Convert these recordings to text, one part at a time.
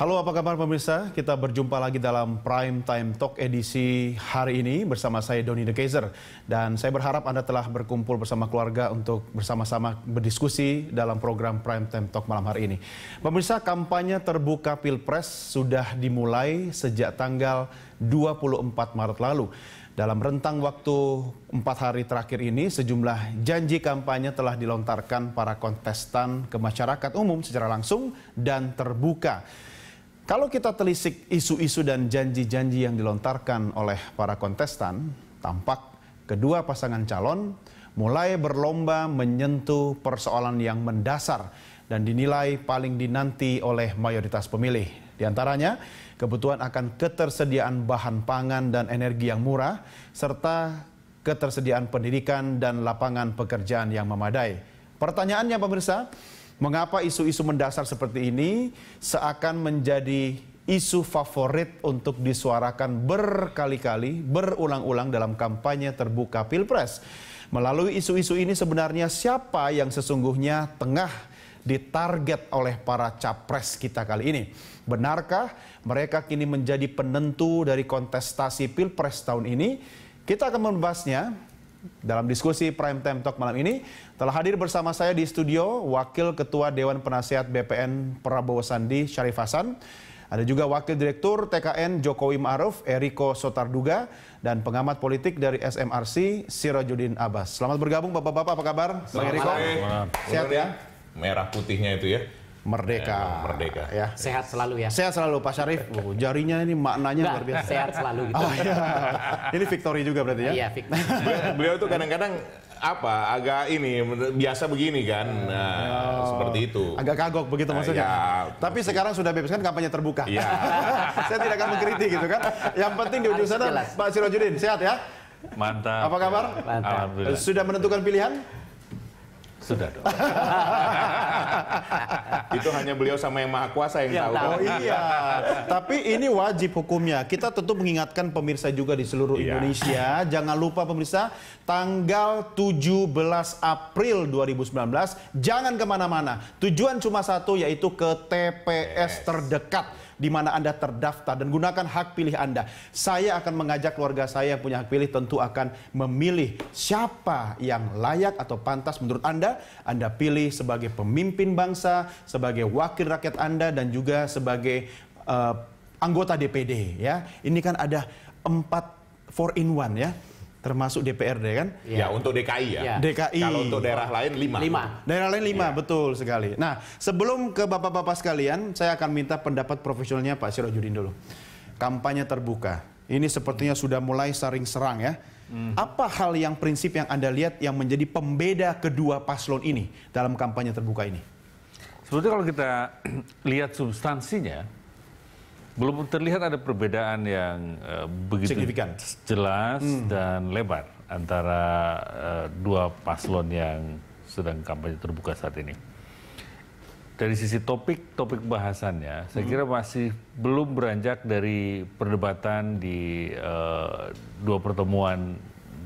Halo apa kabar pemirsa, kita berjumpa lagi dalam Prime Time Talk edisi hari ini bersama saya Doni De Kaiser. Dan saya berharap Anda telah berkumpul bersama keluarga untuk bersama-sama berdiskusi dalam program Prime Time Talk malam hari ini. Pemirsa kampanye terbuka Pilpres sudah dimulai sejak tanggal 24 Maret lalu. Dalam rentang waktu empat hari terakhir ini, sejumlah janji kampanye telah dilontarkan para kontestan ke masyarakat umum secara langsung dan terbuka. Kalau kita telisik isu-isu dan janji-janji yang dilontarkan oleh para kontestan, tampak kedua pasangan calon mulai berlomba menyentuh persoalan yang mendasar dan dinilai paling dinanti oleh mayoritas pemilih. Di antaranya, kebutuhan akan ketersediaan bahan pangan dan energi yang murah, serta ketersediaan pendidikan dan lapangan pekerjaan yang memadai. Pertanyaannya pemirsa, Mengapa isu-isu mendasar seperti ini seakan menjadi isu favorit untuk disuarakan berkali-kali, berulang-ulang dalam kampanye terbuka Pilpres? Melalui isu-isu ini sebenarnya siapa yang sesungguhnya tengah ditarget oleh para capres kita kali ini? Benarkah mereka kini menjadi penentu dari kontestasi Pilpres tahun ini? Kita akan membahasnya dalam diskusi Prime Time Talk malam ini, telah hadir bersama saya di studio Wakil Ketua Dewan Penasehat BPN Prabowo Sandi Syarif Hasan, ada juga Wakil Direktur TKN Jokowi Ma'ruf, Eriko Sotarduga, dan pengamat politik dari SMRC, Sirojudin Abbas. Selamat bergabung Bapak-Bapak, apa kabar? Selamat Bang Eriko. Sehat ya? Merah putihnya itu ya merdeka. Ya, merdeka. Ya. Sehat selalu ya. Sehat selalu Pak Syarif. Oh, jarinya ini maknanya nah, luar biasa. Sehat selalu. Gitu. Oh ya. Ini victory juga berarti ya. Iya, victory. Beliau itu kadang-kadang apa agak ini biasa begini kan nah, oh. seperti itu agak kagok begitu ah, maksudnya ya, tapi sekarang sudah bebas kan kampanye terbuka ya. saya tidak akan mengkritik gitu kan yang penting di ujung sana jelas. Pak Sirojudin sehat ya mantap apa kabar mantap. Alhamdulillah. sudah menentukan pilihan sudah dong Itu hanya beliau sama yang maha kuasa yang, ya, tahu. Oh iya. iya. Tapi ini wajib hukumnya. Kita tentu mengingatkan pemirsa juga di seluruh iya. Indonesia. Jangan lupa pemirsa, tanggal 17 April 2019, jangan kemana-mana. Tujuan cuma satu, yaitu ke TPS yes. terdekat di mana Anda terdaftar dan gunakan hak pilih Anda. Saya akan mengajak keluarga saya yang punya hak pilih tentu akan memilih siapa yang layak atau pantas menurut Anda. Anda pilih sebagai pemimpin bangsa, sebagai wakil rakyat Anda dan juga sebagai uh, anggota DPD ya. Ini kan ada empat four in one ya termasuk DPRD kan? Ya, ya untuk DKI ya. Iya. DKI. Kalau untuk daerah lain lima. lima. Daerah lain lima, ya. betul sekali. Nah, sebelum ke bapak-bapak sekalian, saya akan minta pendapat profesionalnya Pak Sirojudin dulu. Kampanye terbuka. Ini sepertinya hmm. sudah mulai saring serang ya. Hmm. Apa hal yang prinsip yang Anda lihat yang menjadi pembeda kedua paslon ini dalam kampanye terbuka ini? Sebetulnya kalau kita lihat substansinya, belum terlihat ada perbedaan yang uh, begitu Signifikan. jelas hmm. dan lebar antara uh, dua paslon yang sedang kampanye terbuka saat ini. Dari sisi topik topik bahasannya, hmm. saya kira masih belum beranjak dari perdebatan di uh, dua pertemuan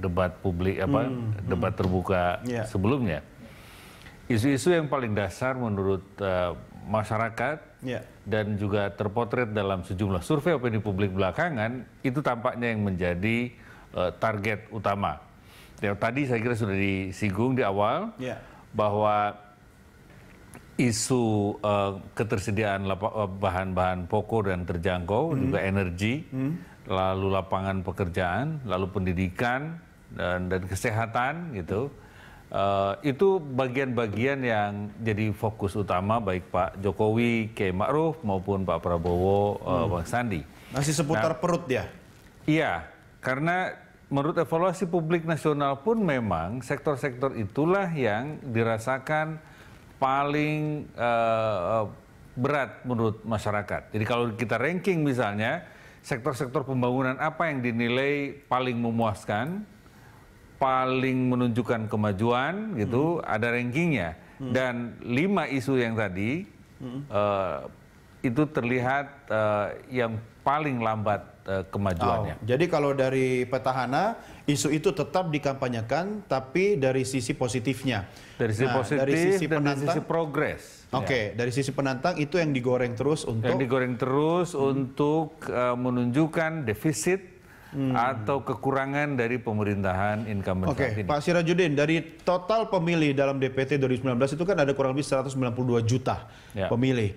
debat publik apa hmm. hmm. debat terbuka yeah. sebelumnya. Isu-isu yang paling dasar menurut uh, masyarakat yeah dan juga terpotret dalam sejumlah survei opini publik belakangan itu tampaknya yang menjadi uh, target utama. Ya, tadi saya kira sudah disinggung di awal yeah. bahwa isu uh, ketersediaan eh, bahan-bahan pokok dan terjangkau hmm. juga energi, hmm. lalu lapangan pekerjaan, lalu pendidikan dan dan kesehatan gitu. Uh, itu bagian-bagian yang jadi fokus utama baik Pak Jokowi, Kiai Ma'ruf maupun Pak Prabowo, eh, hmm. Bang Sandi. Masih seputar nah, perut ya? Iya, karena menurut evaluasi publik nasional pun memang sektor-sektor itulah yang dirasakan paling uh, berat menurut masyarakat. Jadi kalau kita ranking misalnya, sektor-sektor pembangunan apa yang dinilai paling memuaskan, paling menunjukkan kemajuan gitu hmm. ada rankingnya hmm. dan lima isu yang tadi hmm. uh, itu terlihat uh, yang paling lambat uh, kemajuannya. Oh, jadi kalau dari petahana isu itu tetap dikampanyekan tapi dari sisi positifnya. Dari sisi nah, positif dari sisi dan penantang, dari sisi progres. Oke, okay, ya. dari sisi penantang itu yang digoreng terus untuk yang digoreng terus hmm. untuk uh, menunjukkan defisit hmm. atau kekurangan dari pemerintahan incumbent Oke, ini. Pak Sirajudin, dari total pemilih dalam DPT 2019 itu kan ada kurang lebih 192 juta ya. pemilih.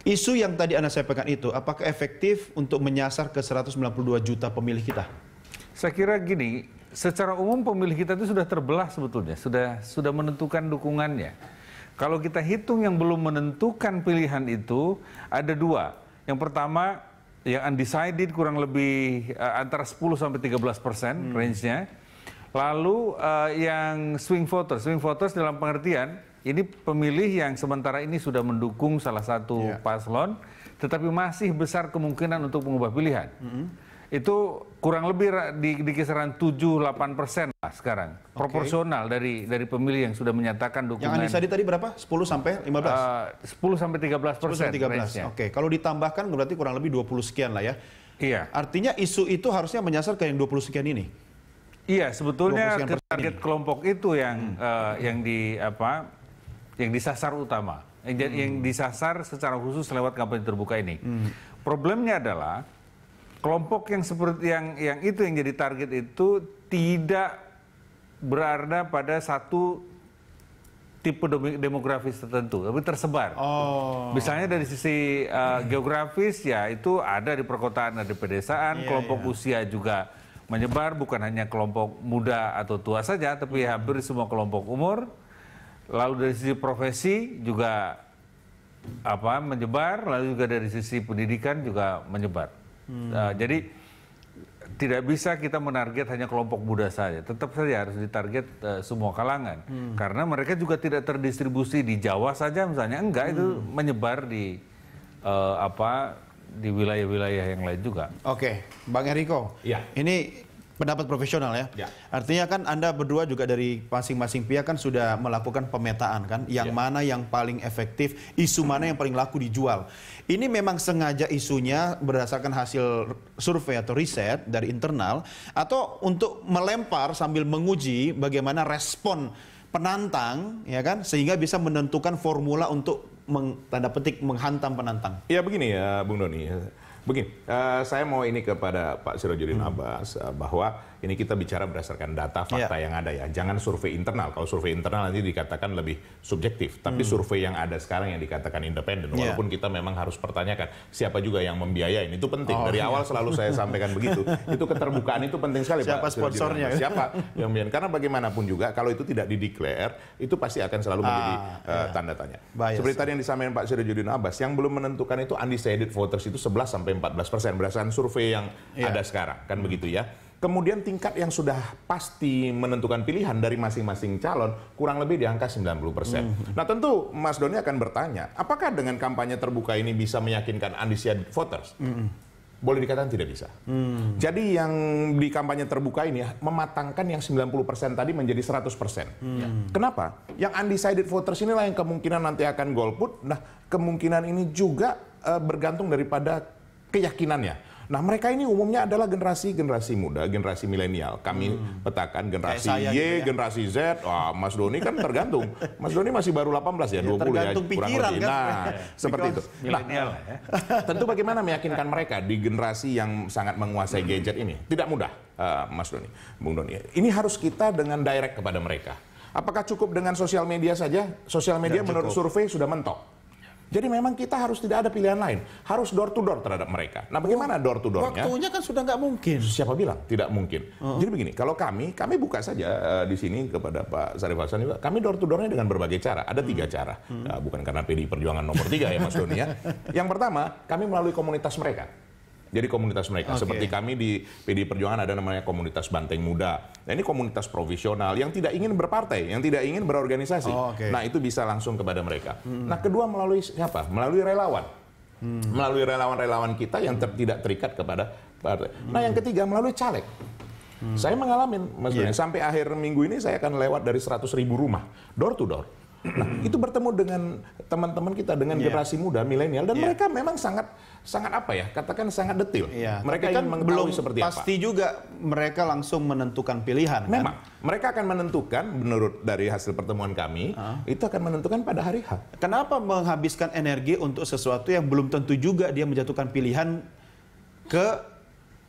Isu yang tadi Anda sampaikan itu, apakah efektif untuk menyasar ke 192 juta pemilih kita? Saya kira gini, secara umum pemilih kita itu sudah terbelah sebetulnya, sudah sudah menentukan dukungannya. Kalau kita hitung yang belum menentukan pilihan itu, ada dua. Yang pertama, yang undecided kurang lebih uh, antara 10 sampai 13 persen hmm. range-nya. Lalu uh, yang swing voters, swing voters dalam pengertian ini pemilih yang sementara ini sudah mendukung salah satu yeah. paslon, tetapi masih besar kemungkinan untuk mengubah pilihan. Mm -hmm itu kurang lebih di, di kisaran 7-8 persen lah sekarang. Okay. Proporsional dari dari pemilih yang sudah menyatakan dukungan. Yang Anisadi tadi berapa? 10 sampai 15? Uh, 10 sampai 13 persen. 10 sampai 13, oke. Kalau ditambahkan berarti kurang lebih 20 sekian lah ya. Iya. Artinya isu itu harusnya menyasar ke yang 20 sekian ini? Iya, sebetulnya ke target ini. kelompok itu yang hmm. uh, yang di apa yang disasar utama. Yang, hmm. yang disasar secara khusus lewat kampanye terbuka ini. Hmm. Problemnya adalah kelompok yang seperti yang yang itu yang jadi target itu tidak berada pada satu tipe demografis tertentu, tapi tersebar. Oh. Misalnya dari sisi uh, geografis ya itu ada di perkotaan, ada di pedesaan, yeah, kelompok yeah. usia juga menyebar bukan hanya kelompok muda atau tua saja, tapi yeah. hampir semua kelompok umur. Lalu dari sisi profesi juga apa menyebar, lalu juga dari sisi pendidikan juga menyebar. Hmm. Nah, jadi tidak bisa kita menarget hanya kelompok muda saja. Tetap saja harus ditarget uh, semua kalangan. Hmm. Karena mereka juga tidak terdistribusi di Jawa saja misalnya enggak hmm. itu menyebar di uh, apa di wilayah-wilayah yang lain juga. Oke, okay. Bang Eriko. Ya. Ini pendapat profesional ya. ya. Artinya kan Anda berdua juga dari masing-masing pihak kan sudah melakukan pemetaan kan, yang ya. mana yang paling efektif, isu mana yang paling laku dijual. Ini memang sengaja isunya berdasarkan hasil survei atau riset dari internal atau untuk melempar sambil menguji bagaimana respon penantang ya kan sehingga bisa menentukan formula untuk meng, tanda petik menghantam penantang. Ya begini ya Bung Doni begini eh, saya mau ini kepada pak sirojudin hmm. abbas eh, bahwa ini kita bicara berdasarkan data iya. fakta yeah. yang ada ya. Jangan survei internal. Kalau survei internal nanti dikatakan lebih subjektif. Tapi hmm. survei yang ada sekarang yang dikatakan independen. Yeah. Walaupun kita memang harus pertanyakan siapa juga yang membiayai ini. Itu penting. Oh, Dari iya. awal selalu saya sampaikan begitu. Itu keterbukaan itu penting sekali. Siapa Pak, sponsornya? Siapa yang membiayai? Karena bagaimanapun juga kalau itu tidak dideklar, itu pasti akan selalu menjadi ah, uh, iya. tanda tanya. Bias. Seperti tadi yang disampaikan Pak Syarifudin Abbas, yang belum menentukan itu undecided voters itu 11 sampai 14 persen berdasarkan survei yang yeah. ada sekarang kan hmm. begitu ya. Kemudian tingkat yang sudah pasti menentukan pilihan dari masing-masing calon kurang lebih di angka 90 persen. Hmm. Nah tentu Mas Doni akan bertanya, apakah dengan kampanye terbuka ini bisa meyakinkan undecided voters? Hmm. Boleh dikatakan tidak bisa. Hmm. Jadi yang di kampanye terbuka ini mematangkan yang 90% tadi menjadi 100%. Hmm. Ya. Kenapa? Yang undecided voters inilah yang kemungkinan nanti akan golput. Nah, kemungkinan ini juga uh, bergantung daripada keyakinannya. Nah mereka ini umumnya adalah generasi-generasi muda, generasi milenial. Kami hmm. petakan generasi Y, gitu ya. generasi Z. Wah, Mas Doni kan tergantung. Mas Doni masih baru 18 ya, 20 ya, ya. Tergantung pikiran lebih. Kan? Nah, seperti itu. Nah, ya. tentu bagaimana meyakinkan mereka di generasi yang sangat menguasai hmm. gadget ini? Tidak mudah, uh, Mas Doni, Bung Doni. Ini harus kita dengan direct kepada mereka. Apakah cukup dengan sosial media saja? Sosial media menurut survei sudah mentok jadi memang kita harus tidak ada pilihan lain, harus door to door terhadap mereka. Nah, oh, bagaimana door to doornya? Waktunya kan sudah nggak mungkin. Siapa bilang tidak mungkin? Uh oh. -huh. Jadi begini, kalau kami, kami buka saja uh, di sini kepada Pak Sarif Hasan juga. Kami door to doornya dengan berbagai cara. Ada tiga hmm. cara, hmm. Uh, bukan karena PDI Perjuangan nomor tiga ya Mas Doni ya. Yang pertama, kami melalui komunitas mereka. Jadi komunitas mereka. Okay. Seperti kami di PD Perjuangan ada namanya komunitas Banteng Muda. Nah ini komunitas profesional yang tidak ingin berpartai, yang tidak ingin berorganisasi. Oh, okay. Nah itu bisa langsung kepada mereka. Hmm. Nah kedua melalui siapa? Melalui relawan. Hmm. Melalui relawan-relawan kita yang ter tidak terikat kepada partai. Hmm. Nah yang hmm. ketiga melalui caleg. Hmm. Saya mengalami, maksudnya yeah. Sampai akhir minggu ini saya akan lewat dari 100 ribu rumah, door to door. Nah, hmm. itu bertemu dengan teman-teman kita dengan yeah. generasi muda milenial dan yeah. mereka memang sangat sangat apa ya katakan sangat detil. Yeah. Mereka Tapi kan belum seperti pasti apa. Pasti juga mereka langsung menentukan pilihan. Kan? Memang kan? mereka akan menentukan menurut dari hasil pertemuan kami uh. itu akan menentukan pada hari H. Kenapa menghabiskan energi untuk sesuatu yang belum tentu juga dia menjatuhkan pilihan ke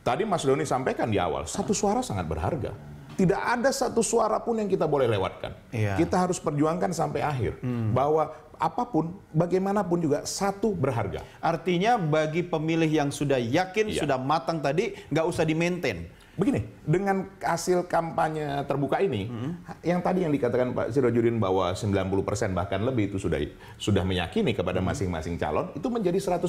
Tadi Mas Doni sampaikan di awal satu suara sangat berharga. Tidak ada satu suara pun yang kita boleh lewatkan. Yeah. Kita harus perjuangkan sampai akhir hmm. bahwa apapun, bagaimanapun juga satu berharga. Artinya bagi pemilih yang sudah yakin, yeah. sudah matang tadi, nggak usah di maintain begini dengan hasil kampanye terbuka ini hmm. yang tadi yang dikatakan Pak Sirojudin bahwa 90% bahkan lebih itu sudah sudah meyakini kepada hmm. masing-masing calon itu menjadi 100%.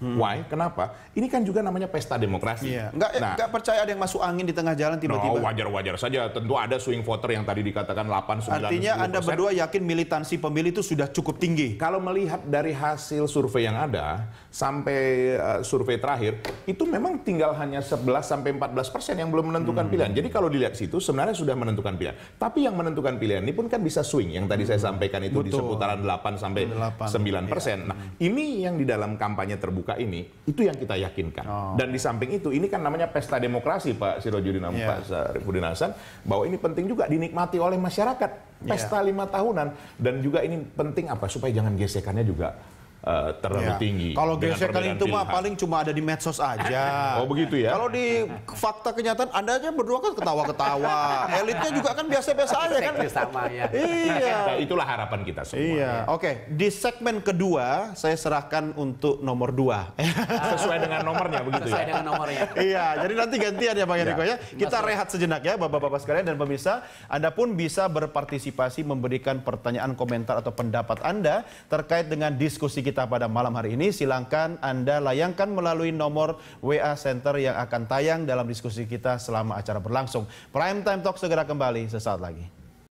Hmm. Why? Kenapa? Ini kan juga namanya pesta demokrasi. Iya. Nggak, nah, nggak percaya ada yang masuk angin di tengah jalan tiba-tiba. wajar wajar-wajar saja. Tentu ada swing voter yang tadi dikatakan 8 9 Artinya Anda berdua yakin militansi pemilih itu sudah cukup tinggi. Kalau melihat dari hasil survei yang ada sampai uh, survei terakhir itu memang tinggal hanya 11 sampai 14% yang belum menentukan hmm. pilihan. Jadi kalau dilihat situ sebenarnya sudah menentukan pilihan. Tapi yang menentukan pilihan ini pun kan bisa swing yang tadi hmm. saya sampaikan itu Betul. di seputaran 8 sampai 9 iya. persen. Ya. Nah hmm. ini yang di dalam kampanye terbuka ini itu yang kita yakinkan. Oh. Dan di samping itu ini kan namanya pesta demokrasi Pak Sirojudin yeah. Pak iya. Sarifudin Hasan bahwa ini penting juga dinikmati oleh masyarakat pesta yeah. lima tahunan dan juga ini penting apa supaya jangan gesekannya juga Eh, terlalu ya. tinggi. Kalau gesekan itu mah paling cuma ada di medsos aja. Oh begitu ya? Kalau di fakta kenyataan Anda aja berdua kan ketawa-ketawa. Elitnya juga kan biasa-biasa aja kan. Sama ya. iya. Nah, itulah harapan kita semua. Iya. Ya. Oke, okay. di segmen kedua saya serahkan untuk nomor dua. Ah. Sesuai dengan nomornya begitu Sesuai ya? dengan nomornya. iya, jadi nanti gantian ya Bang iya. Eriko ya. Kita Masuk. rehat sejenak ya Bapak-Bapak sekalian dan pemirsa. Anda pun bisa berpartisipasi memberikan pertanyaan, komentar atau pendapat Anda terkait dengan diskusi kita kita pada malam hari ini, silahkan Anda layangkan melalui nomor WA Center yang akan tayang dalam diskusi kita selama acara berlangsung. Prime Time Talk segera kembali sesaat lagi.